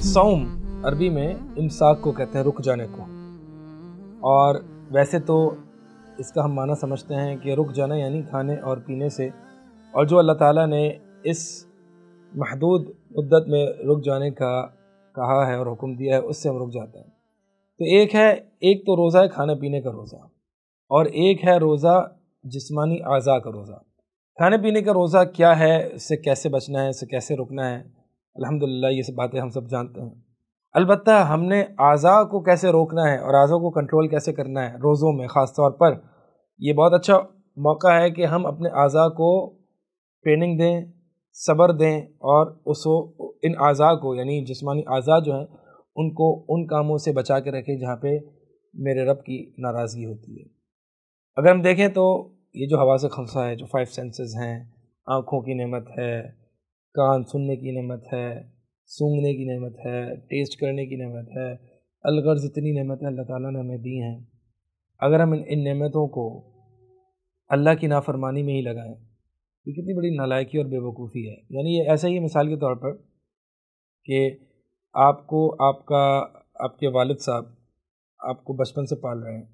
सौम अरबी में इमसाक को कहते हैं रुक जाने को और वैसे तो इसका हम माना समझते हैं कि रुक जाना यानी खाने और पीने से और जो अल्लाह ताला ने इस महदूद मुद्दत में रुक जाने का कहा है और हुक्म दिया है उससे हम रुक जाते हैं तो एक है एक तो रोज़ा है खाने पीने का रोज़ा और एक है रोज़ा जिसमानी अज़ा का रोज़ा खाने पीने का रोज़ा क्या है इससे कैसे बचना है इससे कैसे रुकना है अल्हम्दुलिल्लाह ये सब बातें हम सब जानते हैं अलबत् हमने अज़ा को कैसे रोकना है और अज़ा को कंट्रोल कैसे करना है रोज़ों में ख़ास तौर पर ये बहुत अच्छा मौका है कि हम अपने अज़ा को ट्रेनिंग दें सब्र दें और उस इन अज़ा को यानी जिसमानी अज़ा जो हैं उनको उन कामों से बचा के रखें जहाँ पे मेरे रब की नाराज़गी होती है अगर हम देखें तो ये जो हवा से खमसा है जो फाइव सेंसेस हैं आँखों की नेमत है कान सुनने की नेमत है सूंघने की नेमत है टेस्ट करने की नेमत है अलगर्ज इतनी नेमतें अल्लाह ताला ने हमें दी हैं अगर हम इन, इन नेमतों को अल्लाह की नाफरमानी में ही लगाएं तो कितनी बड़ी नालायकी और बेवकूफ़ी है यानी ये ऐसा ही मिसाल के तौर पर कि आपको आपका आपके वालिद साहब आपको बचपन से पाल रहे हैं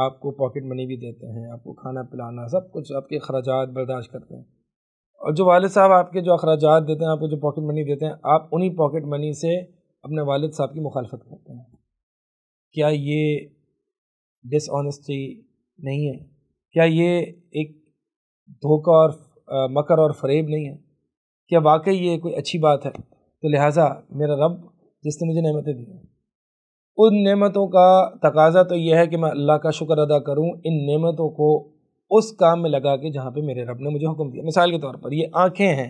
आपको पॉकेट मनी भी देते हैं आपको खाना पिलाना सब कुछ आपके अखराज बर्दाश्त करते हैं और जो वालद साहब आपके जो अखराज देते हैं आपको जो पॉकेट मनी देते हैं आप उन्हीं पॉकेट मनी से अपने वालद साहब की मुखालफत करते हैं क्या ये डिसऑनेस्टी नहीं है क्या ये एक धोखा और मकर और फरेब नहीं है क्या वाकई ये कोई अच्छी बात है तो लिहाजा मेरा रब जिसने मुझे नहमतें दी हैं उन नेमतों का तकाजा तो यह है कि मैं अल्लाह का शुक्र अदा करूँ इन नेमतों को उस काम में लगा के जहाँ पे मेरे रब ने मुझे हुक्म दिया मिसाल के तौर पर ये आँखें हैं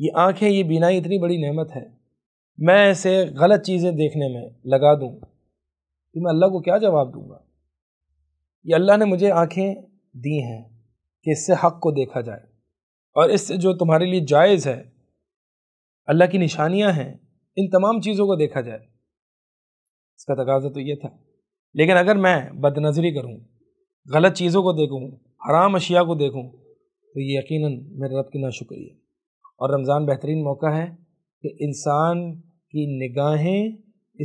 ये आँखें ये बीनाई इतनी बड़ी नेमत है मैं ऐसे गलत चीज़ें देखने में लगा दूँ तो मैं अल्लाह को क्या जवाब दूँगा ये अल्लाह ने मुझे आँखें दी हैं कि इससे हक़ को देखा जाए और इससे जो तुम्हारे लिए जायज़ है अल्लाह की निशानियाँ हैं इन तमाम चीज़ों को देखा जाए इसका तकाजा तो ये था लेकिन अगर मैं बदनज़री करूँ गलत चीज़ों को देखूँ हराम अशिया को देखूँ तो ये यकीन मेरे रब की नाशुक्रिया और रमज़ान बेहतरीन मौका है कि इंसान की निगाहें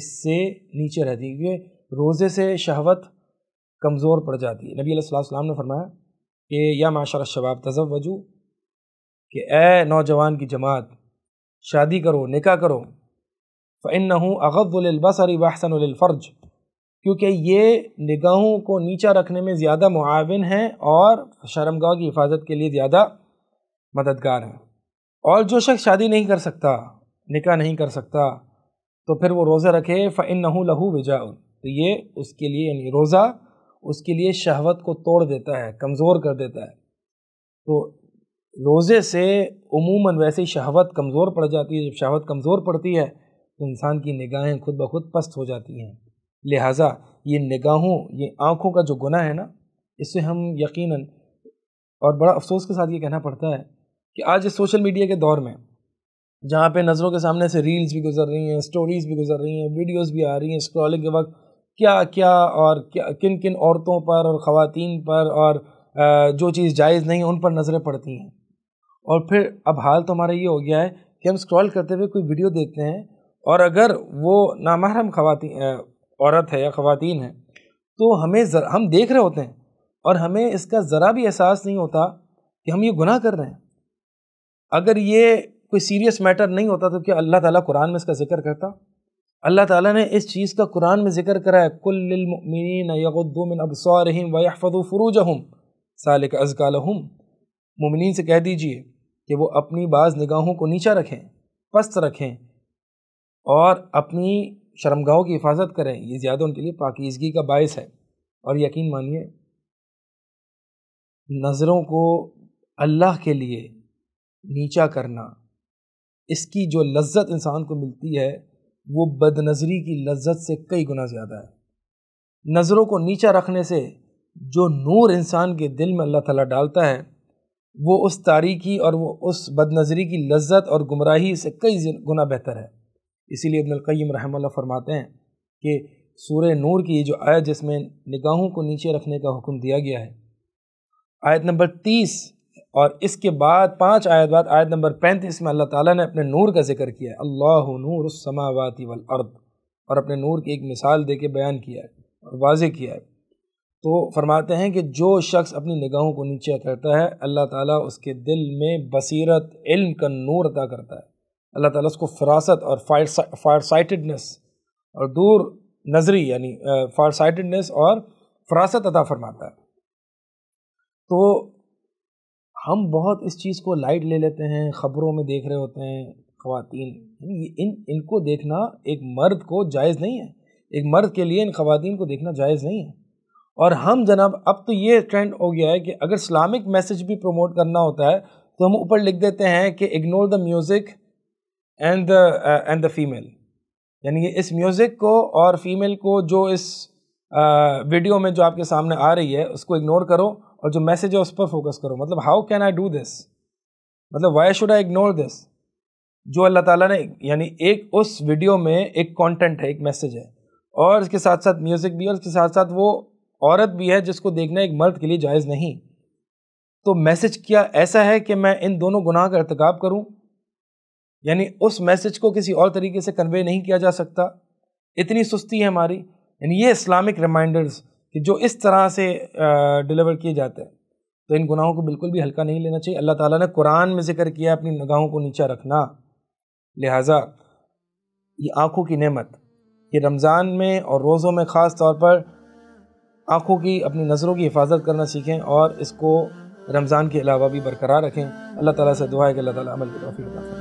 इससे नीचे रहती है क्योंकि रोज़े से शहवत कमज़ोर पड़ जाती है नबी सलाम ने फरमाया कि या माशा शबाब तजब वजू कि ए नौजवान की जमात शादी करो निका करो फ़ैन अगज़ुलबसर वहसनफ़र्ज क्योंकि ये निगाहों को नीचा रखने में ज़्यादा मुआवन है और शर्मगाह की हिफाजत के लिए ज़्यादा मददगार है और जो शख्स शादी नहीं कर सकता निका नहीं कर सकता तो फिर वो रोज़ा रखे फ़ैन लहू विजा तो ये उसके लिए यानी रोज़ा उसके लिए शहवत को तोड़ देता है कमज़ोर कर देता है तो रोज़े से उमूमन वैसे ही शहवत कमज़ोर पड़ जाती है जब शहावत कमज़ोर पड़ती है तो इंसान की निगाहें खुद ब खुद पस्त हो जाती हैं लिहाजा ये निगाहों ये आँखों का जो गुना है ना इससे हम यकीन और बड़ा अफसोस के साथ ये कहना पड़ता है कि आज इस सोशल मीडिया के दौर में जहाँ पे नज़रों के सामने से रील्स भी गुजर रही हैं स्टोरीज़ भी गुजर रही हैं वीडियोस भी आ रही हैं स्क्रॉलिंग के वक्त क्या क्या और क्या किन किन औरतों पर और ख़वातीन पर और जो चीज़ जायज़ नहीं है उन पर नज़रें पड़ती हैं और फिर अब हाल तो हमारा ये हो गया है कि हम स्क्रॉल करते हुए कोई वीडियो देखते हैं और अगर वो नामहरम खवाती औरत है या ख़वान है तो हमें जर, हम देख रहे होते हैं और हमें इसका ज़रा भी एहसास नहीं होता कि हम ये गुनाह कर रहे हैं अगर ये कोई सीरियस मैटर नहीं होता तो क्या अल्लाह ताला कुरान में इसका जिक्र करता अल्लाह ताला ने इस चीज़ का कुरान में जिक्र करा है कुल्लिन यगुद्दुमिन अबसारहिम वफ़ु फ़रूजहम सालिक अजकालहम मुमिन से कह दीजिए कि वो अपनी बाज़ निगाहों को नीचा रखें पस्त रखें और अपनी शर्मगाहों की हिफाजत करें ये ज़्यादा उनके लिए पाकिजगी का बायस है और यकीन मानिए नज़रों को अल्लाह के लिए नीचा करना इसकी जो लज्जत इंसान को मिलती है वो बदनज़री की लज्जत से कई गुना ज़्यादा है नज़रों को नीचा रखने से जो नूर इंसान के दिल में अल्लाह ताला डालता है वो उस तारीकी और वो उस बदनज़री की लज्जत और गुमराही से कई गुना बेहतर है इसीलिए इबनकैम रहमल फरमाते हैं कि सूर नूर की जो आयत जिसमें निगाहों को नीचे रखने का हुक्म दिया गया है आयत नंबर तीस और इसके बाद पांच आयत बाद आयत नंबर पैंतीस में अल्लाह ताला ने अपने नूर का जिक्र किया है अल्लाह नूर समावाती वल अर्द और अपने नूर की एक मिसाल दे के बयान किया है और वाज किया है तो फरमाते हैं कि जो शख्स अपनी निगाहों को नीचे करता है अल्लाह ताला उसके दिल में बसीरत इल्म का नूर अदा करता है अल्लाह ताला उसको फरासत और फायर साइटेडनेस और दूर नजरी यानी फायर साइटेडनेस और फरासत अदा फरमाता है तो हम बहुत इस चीज़ को लाइट ले लेते हैं ख़बरों में देख रहे होते हैं ख़वातीन इन इनको देखना एक मर्द को जायज़ नहीं है एक मर्द के लिए इन ख़वातीन को देखना जायज़ नहीं है और हम जनाब अब तो ये ट्रेंड हो गया है कि अगर इस्लामिक मैसेज भी प्रमोट करना होता है तो हम ऊपर लिख देते हैं कि ignore the music and the and the female यानी कि इस म्यूज़िक को और फीमेल को जो इस वीडियो uh, में जो आपके सामने आ रही है उसको इग्नोर करो और जो मैसेज है उस पर फोकस करो मतलब how can I do this मतलब why should I ignore this जो अल्लाह ताला ने यानी एक उस वीडियो में एक कंटेंट है एक मैसेज है और इसके साथ साथ म्यूज़िक भी और इसके साथ साथ वो औरत भी है जिसको देखना एक मर्द के लिए जायज़ नहीं तो मैसेज क्या ऐसा है कि मैं इन दोनों गुनाह का इरतकब करूँ यानी उस मैसेज को किसी और तरीके से कन्वे नहीं किया जा सकता इतनी सुस्ती है हमारी यानी ये इस्लामिक रिमाइंडर्स कि जो इस तरह से डिलीवर किए जाते हैं तो इन गुनाहों को बिल्कुल भी हल्का नहीं लेना चाहिए अल्लाह ताला ने कुरान में जिक्र किया अपनी नगाहों को नीचा रखना लिहाजा ये आँखों की नेमत ये रमज़ान में और रोज़ों में ख़ास तौर पर आँखों की अपनी नज़रों की हिफाजत करना सीखें और इसको रमज़ान के अलावा भी बरकरार रखें अल्लाह ताला से दुआ है कि अल्लाह ताला अमल की तोफ़ी